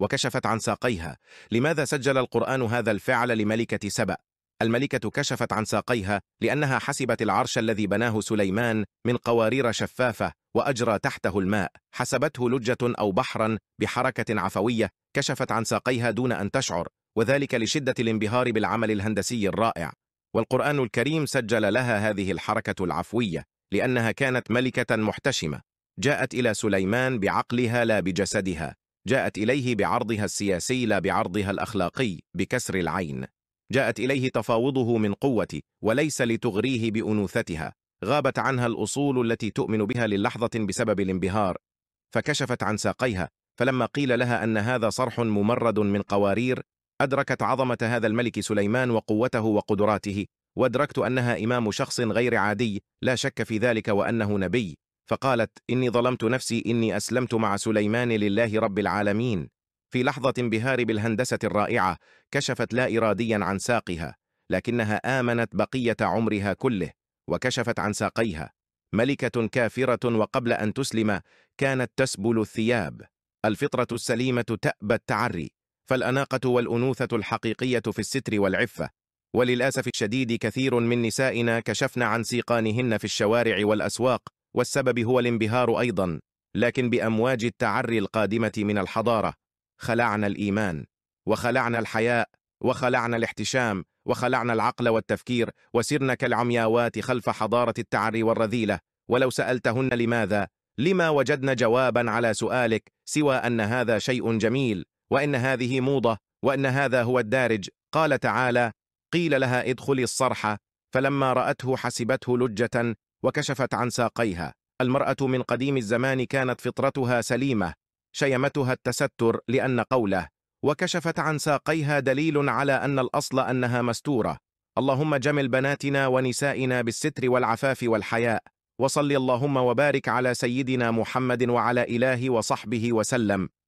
وكشفت عن ساقيها لماذا سجل القرآن هذا الفعل لملكة سبأ؟ الملكة كشفت عن ساقيها لأنها حسبت العرش الذي بناه سليمان من قوارير شفافة وأجرى تحته الماء حسبته لجة أو بحرا بحركة عفوية كشفت عن ساقيها دون أن تشعر وذلك لشدة الانبهار بالعمل الهندسي الرائع والقرآن الكريم سجل لها هذه الحركة العفوية لأنها كانت ملكة محتشمة جاءت إلى سليمان بعقلها لا بجسدها جاءت إليه بعرضها السياسي لا بعرضها الأخلاقي بكسر العين جاءت إليه تفاوضه من قوة وليس لتغريه بأنوثتها غابت عنها الأصول التي تؤمن بها للحظة بسبب الانبهار فكشفت عن ساقيها فلما قيل لها أن هذا صرح ممرد من قوارير أدركت عظمة هذا الملك سليمان وقوته وقدراته وادركت أنها إمام شخص غير عادي لا شك في ذلك وأنه نبي فقالت إني ظلمت نفسي إني أسلمت مع سليمان لله رب العالمين في لحظة انبهار بالهندسة الرائعة كشفت لا إراديا عن ساقها لكنها آمنت بقية عمرها كله وكشفت عن ساقيها ملكة كافرة وقبل أن تسلم كانت تسبل الثياب الفطرة السليمة تأبى التعري فالأناقة والأنوثة الحقيقية في الستر والعفة وللأسف الشديد كثير من نسائنا كشفن عن سيقانهن في الشوارع والأسواق والسبب هو الانبهار أيضا لكن بأمواج التعري القادمة من الحضارة خلعنا الإيمان وخلعنا الحياء وخلعنا الاحتشام وخلعنا العقل والتفكير وسرنا كالعمياوات خلف حضارة التعري والرذيلة ولو سألتهن لماذا لما وجدن جوابا على سؤالك سوى أن هذا شيء جميل وإن هذه موضة وأن هذا هو الدارج قال تعالى قيل لها ادخلي الصرح فلما رأته حسبته لجة وكشفت عن ساقيها المرأة من قديم الزمان كانت فطرتها سليمة شيمتها التستر لأن قوله وكشفت عن ساقيها دليل على أن الأصل أنها مستورة اللهم جمل بناتنا ونسائنا بالستر والعفاف والحياء وصل اللهم وبارك على سيدنا محمد وعلى إله وصحبه وسلم